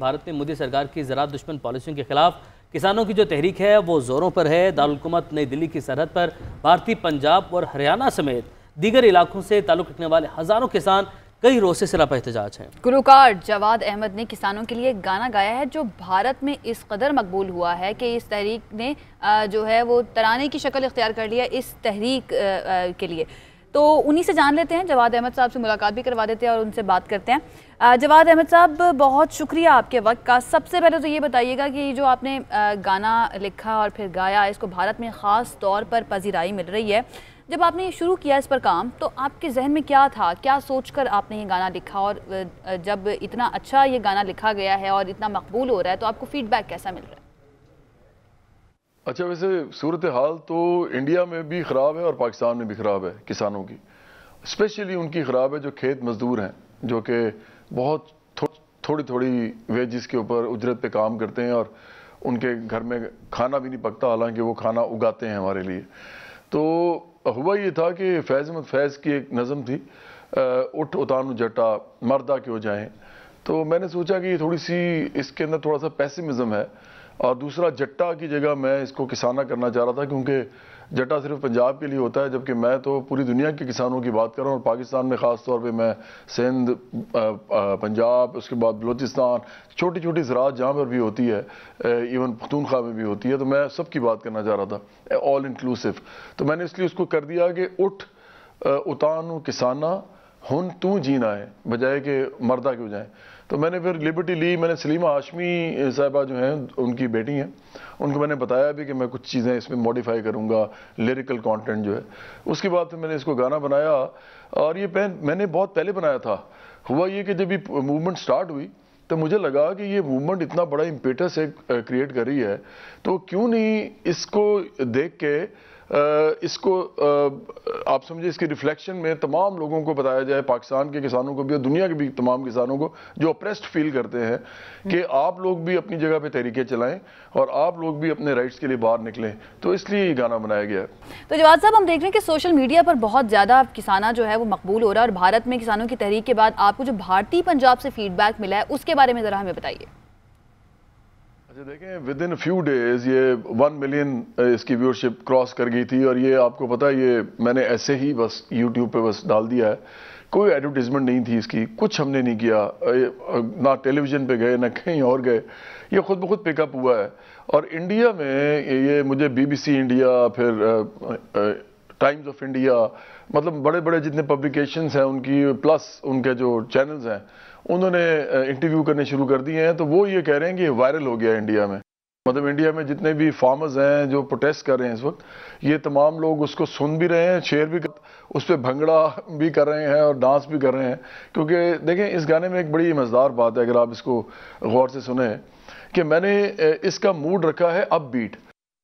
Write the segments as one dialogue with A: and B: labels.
A: भारत में मोदी सरकार की ज़रात दुश्मन पॉलिसियों के खिलाफ किसानों की जो तहरीक है वो ज़ोरों पर है दारकूमत नई दिल्ली की सरहद पर भारतीय पंजाब और हरियाणा समेत दीगर इलाकों से ताल्लुक़ रखने वाले हज़ारों किसान कई रोज से सिरा एहतजाज हैं
B: गुरुकार जवाद अहमद ने किसानों के लिए गाना गाया है जो भारत में इस कदर मकबूल हुआ है कि इस तहरीक ने जो है वो तराने की शक्ल इख्तियार कर लिया इस तहरीक के लिए तो उन्हीं से जान लेते हैं जवाद अहमद साहब से मुलाकात भी करवा देते हैं और उनसे बात करते हैं जवाद अहमद साहब बहुत शुक्रिया आपके वक्त का सबसे पहले तो ये बताइएगा कि जो आपने गाना लिखा और फिर गाया इसको भारत में ख़ास तौर पर पजीराई मिल रही है जब आपने शुरू किया इस पर काम तो आपके जहन में क्या था क्या कर आपने ये गाना लिखा और जब इतना अच्छा ये गाना लिखा गया है और इतना मकबूल हो रहा है तो आपको फीडबैक कैसा मिल रहा है
C: अच्छा वैसे सूरत हाल तो इंडिया में भी ख़राब है और पाकिस्तान में भी ख़राब है किसानों की स्पेशली उनकी ख़राब है जो खेत मज़दूर हैं जो कि बहुत थो, थोड़ी थोड़ी वेजिस के ऊपर उजरत पे काम करते हैं और उनके घर में खाना भी नहीं पकता हालांकि वो खाना उगाते हैं हमारे लिए तो हुआ ये था कि फैज़ अहमद फैज़ की एक नज़म थी उठ उतानू जटा मरदा क्यों जाएँ तो मैंने सोचा कि थोड़ी सी इसके अंदर थोड़ा सा पैसमिज़म है और दूसरा जट्टा की जगह मैं इसको किसाना करना चाह रहा था क्योंकि जट्टा सिर्फ पंजाब के लिए होता है जबकि मैं तो पूरी दुनिया के किसानों की बात कर रहा हूँ और पाकिस्तान में ख़ास तौर पे मैं सिंध पंजाब उसके बाद बलोचिस्तान छोटी छोटी ज़रात जहाँ पर भी होती है इवन पख्तूनख्वा में भी होती है तो मैं सब की बात करना चाह रहा था ऑल इंक्लूसिव तो मैंने इसलिए उसको कर दिया कि उठ उतान किसाना हूं तू जीना है बजाय कि मर्दा क्यों जाए तो मैंने फिर लिबर्टी ली मैंने सलीमा हाशमी साहबा जो हैं उनकी बेटी हैं उनको मैंने बताया भी कि मैं कुछ चीज़ें इसमें मॉडिफाई करूँगा लिरिकल कंटेंट जो है उसके बाद फिर मैंने इसको गाना बनाया और ये पेन मैंने बहुत पहले बनाया था हुआ ये कि जब ये मूवमेंट स्टार्ट हुई तो मुझे लगा कि ये मूवमेंट इतना बड़ा इम्पेटस है क्रिएट कर रही है तो क्यों नहीं इसको देख के इसको आप समझिए इसके रिफ्लेक्शन में तमाम लोगों को बताया जाए पाकिस्तान के किसानों को भी और दुनिया के भी तमाम किसानों को जो अप्रेस्ड फील करते हैं हम्म। कि आप लोग भी अपनी जगह पे तहरीकें चलाएं और आप लोग भी अपने राइट्स के लिए बाहर निकलें तो इसलिए ये गाना बनाया गया
B: तो जवाब साहब हम देख रहे हैं कि सोशल मीडिया पर बहुत ज़्यादा किसाना जो है वो मकबूल हो रहा है और भारत में किसानों की तहरीक के बाद आपको जो भारतीय पंजाब से फीडबैक मिला है उसके बारे में ज़रा हमें बताइए
C: अच्छा देखें विद इन फ्यू डेज ये वन मिलियन uh, इसकी व्यूअरशिप क्रॉस कर गई थी और ये आपको पता है ये मैंने ऐसे ही बस यूट्यूब पे बस डाल दिया है कोई एडवर्टीजमेंट नहीं थी इसकी कुछ हमने नहीं किया ना टेलीविज़न पे गए ना कहीं और गए ये खुद ब खुद पिकअप हुआ है और इंडिया में ये मुझे बीबीसी इंडिया फिर uh, uh, Times of India मतलब बड़े बड़े जितने पब्लिकेशंस हैं उनकी प्लस उनके जो चैनल्स हैं उन्होंने इंटरव्यू करने शुरू कर दिए हैं तो वो ये कह रहे हैं कि वायरल हो गया इंडिया में मतलब इंडिया में जितने भी फार्मर्स हैं जो प्रोटेस्ट कर रहे हैं इस वक्त ये तमाम लोग उसको सुन भी रहे हैं शेयर भी कर उस पर भंगड़ा भी कर रहे हैं और डांस भी कर रहे हैं क्योंकि देखें इस गाने में एक बड़ी मज़ेदार बात है अगर आप इसको गौर से सुने कि मैंने इसका मूड रखा है अब बीट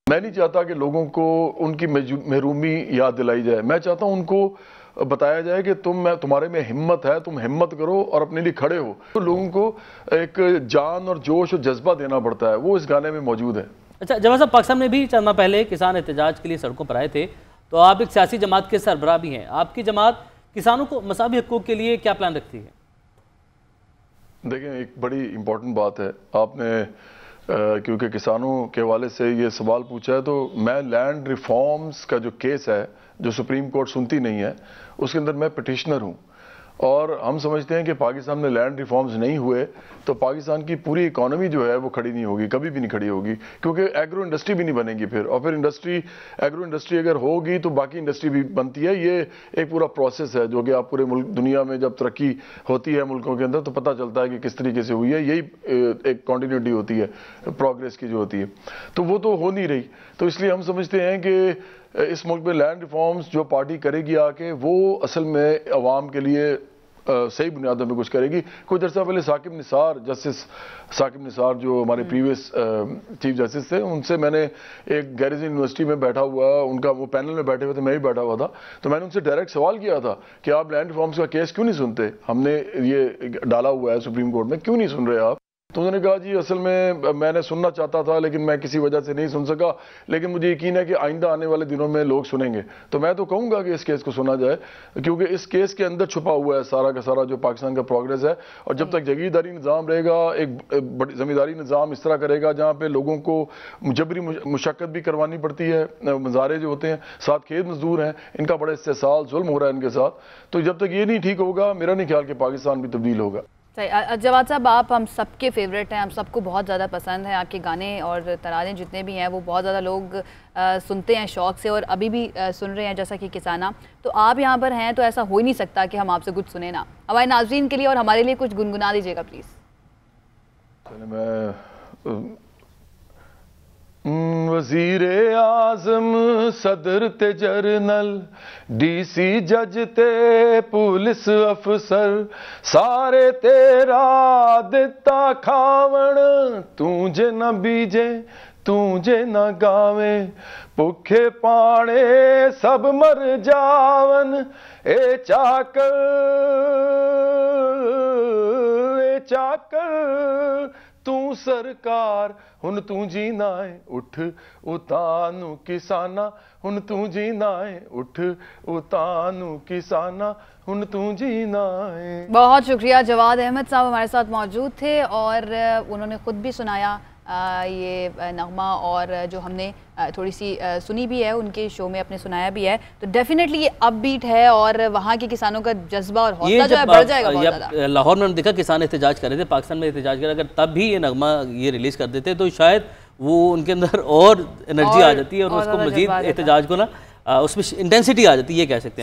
C: मैं नहीं चाहता कि लोगों को उनकी महरूमी याद दिलाई जाए मैं चाहता हूँ उनको बताया जाए कि तुम मैं तुम्हारे में हिम्मत है तुम हिम्मत करो और अपने लिए खड़े हो तो लोगों को एक जान और जोश और जज्बा देना पड़ता है वो इस गाने में मौजूद है
A: अच्छा जवाब साहब पाकिस्तान में भी चंद माह पहले किसान एहतजाज के लिए सड़कों पर आए थे तो आप एक सियासी जमात के सरबराह भी हैं आपकी जमात किसानों को मसावी हकूक के लिए क्या प्लान रखती है
C: देखें एक बड़ी इम्पोर्टेंट बात है आपने क्योंकि किसानों के वाले से ये सवाल पूछा है तो मैं लैंड रिफॉर्म्स का जो केस है जो सुप्रीम कोर्ट सुनती नहीं है उसके अंदर मैं पटिशनर हूँ और हम समझते हैं कि पाकिस्तान में लैंड रिफॉर्म्स नहीं हुए तो पाकिस्तान की पूरी इकोनॉमी जो है वो खड़ी नहीं होगी कभी भी नहीं खड़ी होगी क्योंकि एग्रो इंडस्ट्री भी नहीं बनेगी फिर और फिर इंडस्ट्री एग्रो इंडस्ट्री अगर होगी तो बाकी इंडस्ट्री भी बनती है ये एक पूरा प्रोसेस है जो कि आप पूरे मुल्क दुनिया में जब तरक्की होती है मुल्कों के अंदर तो पता चलता है कि किस तरीके से हुई है यही एक कॉन्टीन्यूटी होती है प्रोग्रेस की जो होती है तो वो तो हो नहीं रही तो इसलिए हम समझते हैं कि इस मुल्क में लैंड रिफॉर्म्स जो पार्टी करेगी आके वो असल में आवाम के लिए सही बुनियादों में कुछ करेगी कुछ अर्सा पहले साकिब निसार जस्टिस साकिब निसार जो हमारे प्रीवियस चीफ जस्टिस थे उनसे मैंने एक गैरिजन यूनिवर्सिटी में बैठा हुआ उनका वो पैनल में बैठे हुए थे मैं भी बैठा हुआ था तो मैंने उनसे डायरेक्ट सवाल किया था कि आप लैंड रिफॉर्म्स का केस क्यों नहीं सुनते हमने ये डाला हुआ है सुप्रीम कोर्ट में क्यों नहीं सुन रहे आप तो उन्होंने कहा जी असल में मैंने सुनना चाहता था लेकिन मैं किसी वजह से नहीं सुन सका लेकिन मुझे यकीन है कि आइंदा आने वाले दिनों में लोग सुनेंगे तो मैं तो कहूँगा कि इस केस को सुना जाए क्योंकि इस केस के अंदर छुपा हुआ है सारा का सारा जो पाकिस्तान का प्रोग्रेस है और जब तक जगीरदारी निज़ाम रहेगा एक ज़मींदारी निज़ाम इस तरह करेगा जहाँ पर लोगों को जबरी मुशक्क़त भी करवानी पड़ती है मज़ारे जो होते हैं साथ खेत मजदूर हैं इनका बड़ा इस्तेसाल जुल्म हो रहा है इनके साथ तो जब तक ये नहीं ठीक होगा मेरा नहीं ख्याल कि पाकिस्तान भी तब्दील होगा
B: सही अजवाद साहब आप हम सबके फेवरेट हैं हम सबको बहुत ज़्यादा पसंद हैं आपके गाने और तराने जितने भी हैं वो बहुत ज़्यादा लोग आ, सुनते हैं शौक से और अभी भी आ, सुन रहे हैं जैसा कि किसाना तो आप यहाँ पर हैं तो ऐसा हो ही नहीं सकता कि हम आपसे कुछ सुने ना हमारे नाजरीन के लिए और हमारे लिए कुछ गुनगुना दीजिएगा प्लीज़
C: मैं ਵਜ਼ੀਰ ਆਜ਼ਮ ਸਦਰ ਤੇ ਜਰਨਲ ਡੀਸੀ ਜੱਜ ਤੇ ਪੁਲਿਸ ਅਫਸਰ ਸਾਰੇ ਤੇਰਾ ਦਿੱਤਾ ਖਾਵਣ ਤੂੰ ਜੇ ਨਾ ਬੀਜੇ ਤੂੰ ਜੇ ਨਾ ਗਾਵੇ ਭੁੱਖੇ ਪਾਣੇ ਸਭ ਮਰ ਜਾਵਨ ਏ ਚਾਕਰ ਏ ਚਾਕਰ ਤੂੰ ਸਰਕਾਰ ਹੁਣ ਤੂੰ ਜੀਣਾ ਏ ਉਠ ਉਤਾਨੂੰ ਕਿਸਾਨਾ ਹੁਣ ਤੂੰ ਜੀਣਾ है उठ उतानू किसाना हूं तू जीना है
B: बहुत शुक्रिया जवाद अहमद साहब हमारे साथ मौजूद थे और उन्होंने खुद भी सुनाया ये नगमा और जो हमने थोड़ी सी सुनी भी है उनके शो में अपने सुनाया भी है तो डेफिनेटली ये अपबीट है और वहाँ के किसानों का जज्बा और हौसला जो है बढ़ जाएगा
A: लाहौर में हम देखा किसान एहतजाज कर रहे थे पाकिस्तान में एहतजाज कर अगर तब भी ये नगमा ये रिलीज़ कर देते तो शायद वो उनके अंदर और एनर्जी आ जाती है और, उसको मजीद एहतजाज को ना उसमें इंटेंसिटी आ जाती है ये कह सकते हैं